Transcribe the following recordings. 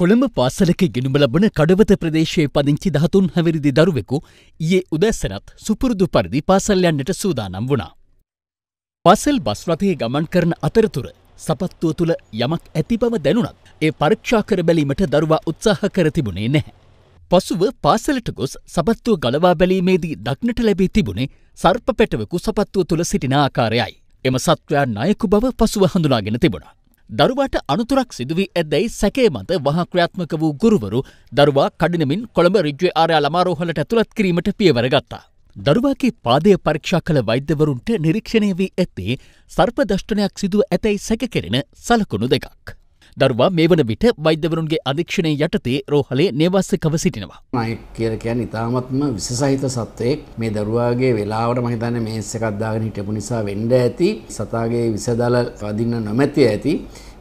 කොළඹ පාසලක ගෙනුම ලබන කඩවත ප්‍රදේශයේ පදිංචි දහතුන් හැවිරිදි දරුවෙකු ඊයේ උදැස්සනත් සුපුරුදු පරිදි පාසල් යන්නට සූදානම් වුණා. පාසල් බස් රථයේ ගමන් කරන අතරතුර සපත්තුව තුළ යමක් ඇති බව දැනුණත් ඒ පරීක්ෂා කර බැලීමට දරුවා උත්සාහ කර තිබුණේ නැහැ. පසුව පාසලට ගොස් සපත්තුව ගලවා බැලීමේදී දක්නට ලැබී තිබුණේ සර්ප පැටවකු සපත්තුව තුළ සිටින ආකාරයයි. එම සත්වයා නයකු බව පසුව හඳුනාගෙන තිබුණා. දරුවාට අනතුරක් සිදුවී ඇදැයි සැකේ මත වහා ක්‍රියාත්මක වූ ගුරුවරු දරුවා කඩිනමින් කොළඹ රිජ්වේ ආරයා ළමාරෝහලට ඇතුළත් කිරීමට පියවර ගත්තා. දරුවාගේ පාදය පරීක්ෂා කළ වෛද්‍යවරුන්ට නිරීක්ෂණය වී ඇත්තේ සර්පදෂ්ටනයක් සිදුව ඇතැයි සැකකෙරෙන සලකුණු දෙකක්. දරුවා මේ වන විට වෛද්‍යවරුන්ගේ අධීක්ෂණය යටතේ රෝහලේ නේවාසිකව සිටිනවා. අයෙක් කියල කියන්න ඉතාමත්ම විසසහිත සත්වයෙක් මේ දරුවාගේ වෙලාවට මහිතන්න මේස් එකක් දාගෙන හිටපු නිසා වෙන්ඩ ඇති සතාගේ විසදල වදින්න නොමැති ඇති.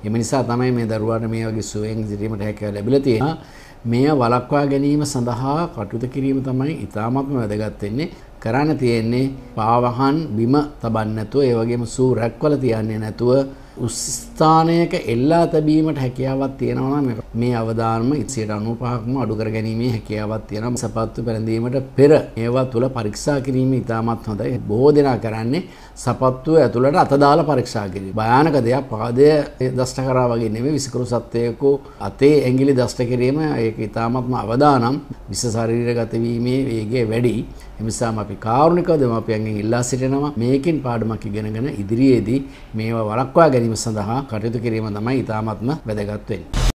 එම නිසා තමයි මේ දරුවාට මේ වගේ සුවෙන් සිරීමට හැක ලැබිල තියෙන. මෙය වලක්වා ගැනීම සඳහා කටුත කිරීම තමයි ඉතාමත්ම වැදගත්වෙන්නේ කරන්න තියෙන්නේ පාවහන් බිම තබන්නතුව ඒවගේම සූ රැක්වල තියන්නේ නැතුව උස්ථානයක එල්ලා තැබීමට හැකියාවක් තියෙනවා නම් මේ අවදානම 195ක්ම අඩු කර ගැනීමේ හැකියාවක් තියෙනවා සපත්තු පෙරඳීමට පෙර ඒවා තුල පරීක්ෂා කිරීම ඉතාමත් හොඳයි බොහෝ දෙනා කරන්නේ සපත්තුව ඇතුළට අත දාලා පරීක්ෂා කිරීම භයානක දෙයක් පාදය දෂ්ට කරා වගේ නෙමෙයි විසිකරු සත්වයකු අතේ ඇඟිලි දෂ්ට කිරීම ඒක ඉතාමත්ම අවදානම් විස ශරීරගත වීමේ වේගය වැඩි එනිසාම අපි කාරුණිකව දෙමාපියන්ගෙන් ඉල්ලා සිටිනවා මේකෙන් පාඩමක් ඉගෙනගෙන ඉදිරියේදී මේවා වළක්වා ගැනීම සඳහා කටයුතු කිරීම තමයි ඉතාමත්ම වැදගත්වෙන්.